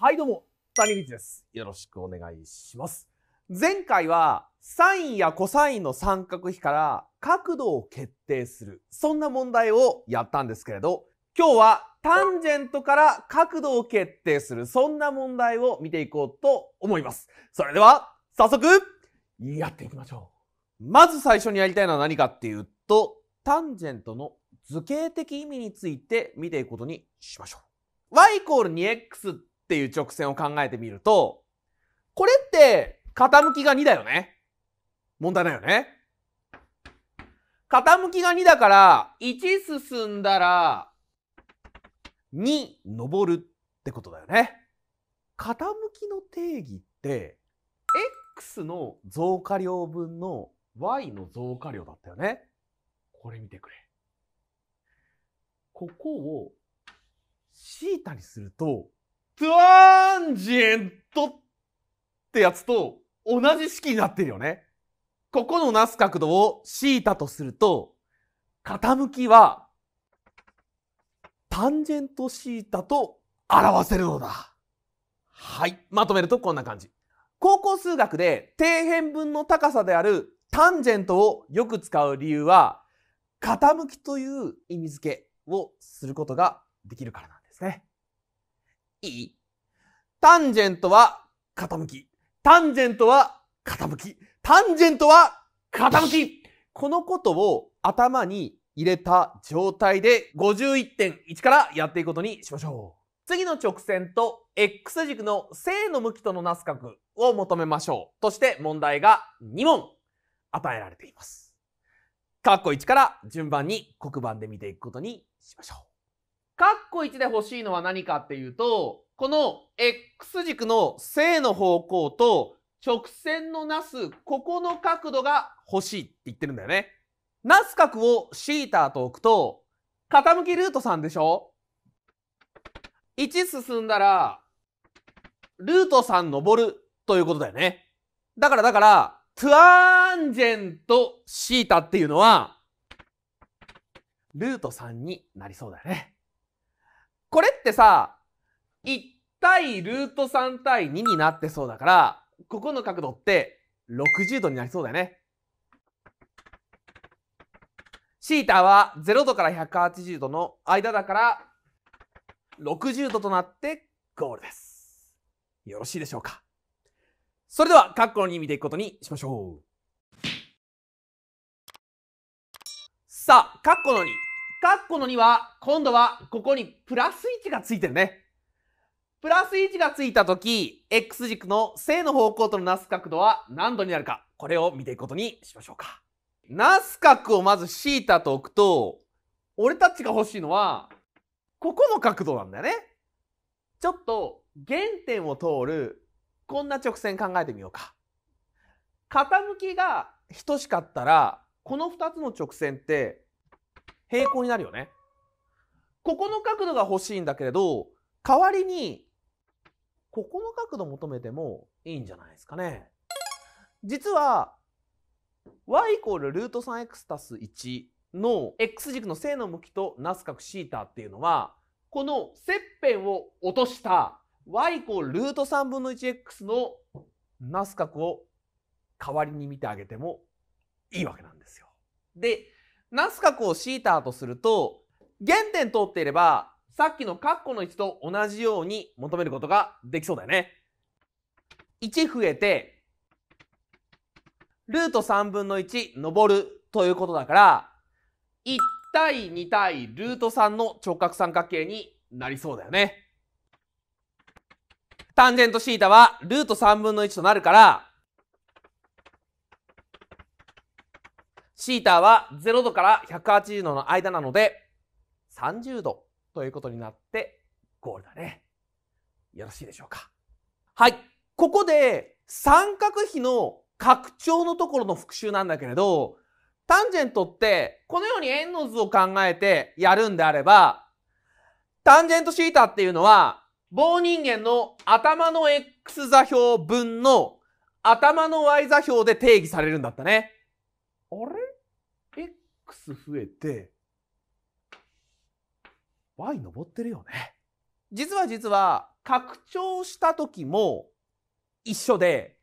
はいどうも谷口ですよろしくお願いします前回はサインやコサインの三角比から角度を決定するそんな問題をやったんですけれど今日はタンジェントから角度を決定するそんな問題を見ていこうと思いますそれでは早速やっていきましょうまず最初にやりたいのは何かっていうとタンジェントの図形的意味について見ていくことにしましょう。y イコール 2x っっていう直線を考えてみると、これって傾きが2だよね。問題ないよね。傾きが2だから、1進んだら、2登るってことだよね。傾きの定義って、x の増加量分の y の増加量だったよね。これ見てくれ。ここを θ にするとトランジェントってやつと同じ式になってるよね。ここのなす角度をシータとすると、傾きは、タンジェントシータと表せるのだ。はい。まとめるとこんな感じ。高校数学で底辺分の高さであるタンジェントをよく使う理由は、傾きという意味付けをすることができるからなんですね。いいタンジェントは傾き。タンジェントは傾き。タンジェントは傾き。このことを頭に入れた状態で51.1からやっていくことにしましょう。次の直線と X 軸の正の向きとのなす角を求めましょう。として問題が2問与えられています。括弧1から順番に黒板で見ていくことにしましょう。カッコ1で欲しいのは何かっていうと、この X 軸の正の方向と直線のなすここの角度が欲しいって言ってるんだよね。なす角を θ と置くと、傾きルート3でしょ ?1 進んだら、ルート3登るということだよね。だからだから、トゥアンジェント θ っていうのは、ルート3になりそうだよね。これってさ、1対ルート3対2になってそうだから、ここの角度って60度になりそうだよね。シータは0度から180度の間だから、60度となってゴールです。よろしいでしょうかそれでは、カッコの2見ていくことにしましょう。さあ、カッコの2。カッコの2は、今度はここにプラス1がついてるね。プラス1がついたとき、X 軸の正の方向とのなす角度は何度になるか、これを見ていくことにしましょうか。なす角をまず θ と置くと、俺たちが欲しいのは、ここの角度なんだよね。ちょっと原点を通る、こんな直線考えてみようか。傾きが等しかったら、この2つの直線って平行になるよね。ここの角度が欲しいんだけれど、代わりに、ここの角度求めてもいいんじゃないですかね。実は、y イコールルート 3x たす1の x 軸の正の向きとなす角シー θ っていうのは、この切片を落とした y イコールルート3分の 1x のなす角を代わりに見てあげてもいいわけなんですよ。で、ナス角をシーターとすると、原点通っていれば、さっきのカッコの位置と同じように求めることができそうだよね。1増えて、ルート3分の1上るということだから、1対2対ルート3の直角三角形になりそうだよね。タンジェントシータはルート3分の1となるから、シータは0度から180度の間なので、30度ということになってゴールだね。よろしいでしょうか。はい。ここで三角比の拡張のところの復習なんだけれど、タンジェントってこのように円の図を考えてやるんであれば、タンジェントシータっていうのは棒人間の頭の x 座標分の頭の y 座標で定義されるんだったね。あれ x 増えて y 登ってるよね。実は実は拡張した時も一緒で、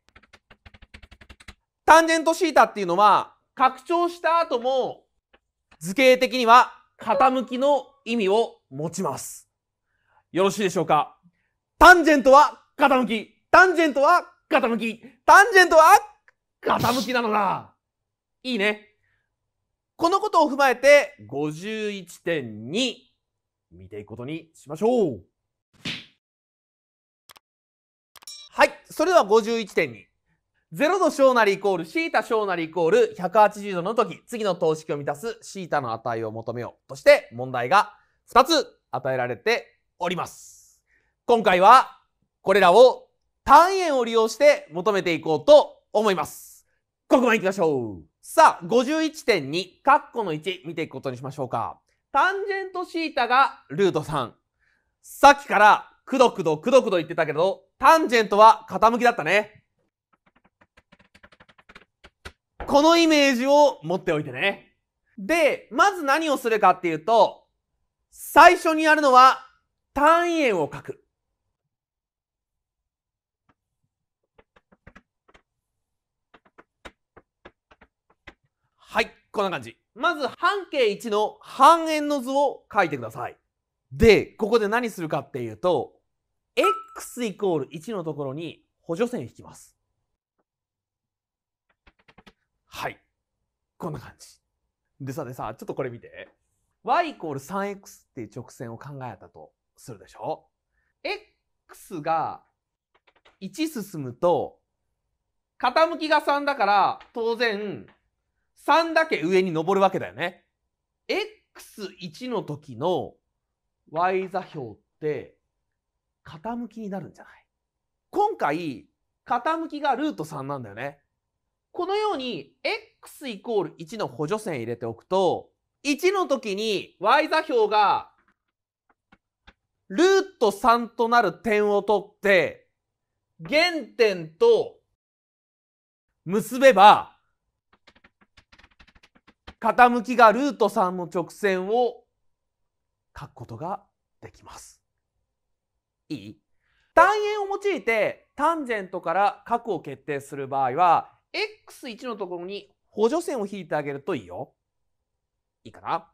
タンジェントシータっていうのは拡張した後も図形的には傾きの意味を持ちます。よろしいでしょうかタンジェントは傾き。タンジェントは傾き。タンジェントは傾きなのだ。いいね。このことを踏まえて51.2見ていくことにしましょう。はい、それでは51.2。0度小なりイコールシータ小なりイコール180度の時、次の等式を満たすシータの値を求めようとして問題が2つ与えられております。今回はこれらを単円を利用して求めていこうと思います。ここまで行きましょう。さあ、51.2、カッコの1見ていくことにしましょうか。タンジェントシータがルート3。さっきから、くどくどくどくど言ってたけど、タンジェントは傾きだったね。このイメージを持っておいてね。で、まず何をするかっていうと、最初にやるのは単位円を書く。こんな感じ。まず半径1の半円の図を書いてください。で、ここで何するかっていうと、x イコール1のところに補助線引きます。はい。こんな感じ。でさ、でさ、ちょっとこれ見て。y イコール 3x っていう直線を考えたとするでしょ ?x が1進むと、傾きが3だから、当然、3だけ上に登るわけだよね。x1 の時の y 座標って傾きになるんじゃない今回傾きがルート3なんだよね。このように x イコール1の補助線入れておくと1の時に y 座標がルート3となる点を取って原点と結べば傾きがルート3の直線を書くことができます。いい単円を用いてタンジェントから角を決定する場合は x1 のところに補助線を引いてあげるといいよ。いいかな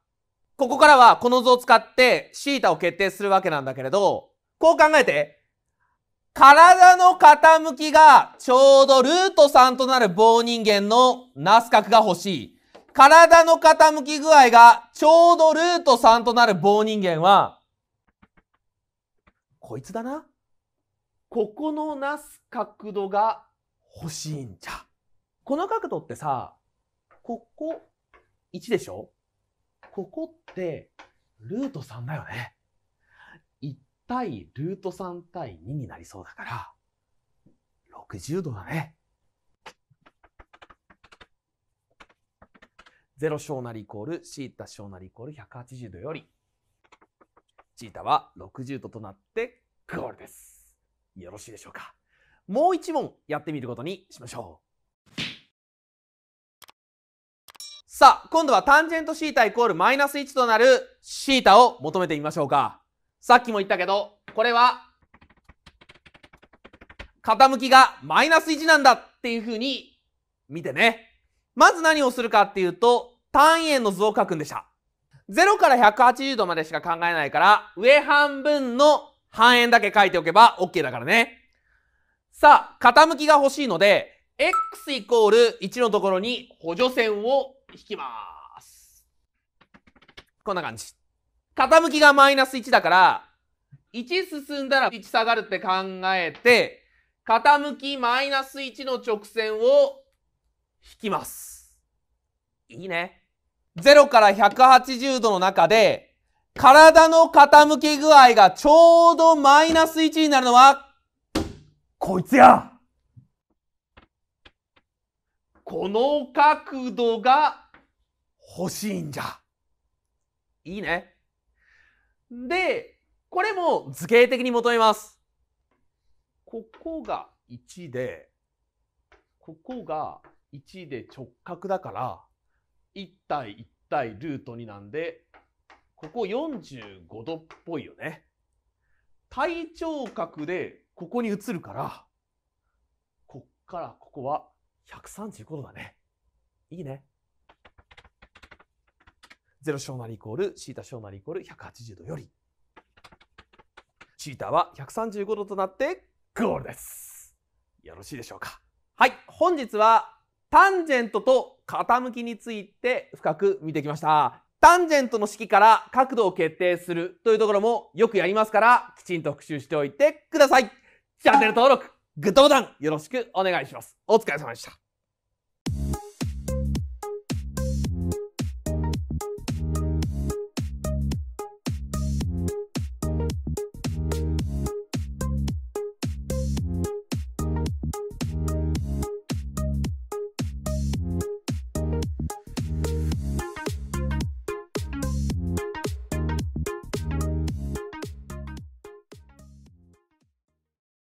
ここからはこの図を使ってシータを決定するわけなんだけれど、こう考えて。体の傾きがちょうどルート3となる棒人間のナス角が欲しい。体の傾き具合がちょうどルート3となる棒人間は、こいつだな。ここのなす角度が欲しいんじゃ。この角度ってさ、ここ1でしょここってルート3だよね。1対ルート3対2になりそうだから、60度だね。0小なりイコールシータ小なりイコール180度より、シータは60度となってゴールです。よろしいでしょうか。もう一問やってみることにしましょう。さあ、今度はタンジェントシータイコールマイナス1となるシータを求めてみましょうか。さっきも言ったけど、これは傾きがマイナス1なんだっていうふうに見てね。まず何をするかっていうと、単位円の図を書くんでした。0から180度までしか考えないから、上半分の半円だけ書いておけば OK だからね。さあ、傾きが欲しいので、x イコール1のところに補助線を引きます。こんな感じ。傾きがマイナス1だから、1進んだら1下がるって考えて、傾きマイナス1の直線を引きます。いいね。0から180度の中で、体の傾き具合がちょうどマイナス1になるのは、こいつやこの角度が欲しいんじゃ。いいね。で、これも図形的に求めます。ここが1で、ここが1で直角だから、1対1対ルート2なんで、ここ45度っぽいよね。対頂角でここに移るから、こっからここは135度だね。いいね。ゼロ小なりイコール、シータ小なりイコール180度より。シータは135度となってゴールです。よろしいでしょうか。はい、本日はタンジェントと傾きについて深く見てきました。タンジェントの式から角度を決定するというところもよくやりますから、きちんと復習しておいてください。チャンネル登録、グッドボタンよろしくお願いします。お疲れ様でした。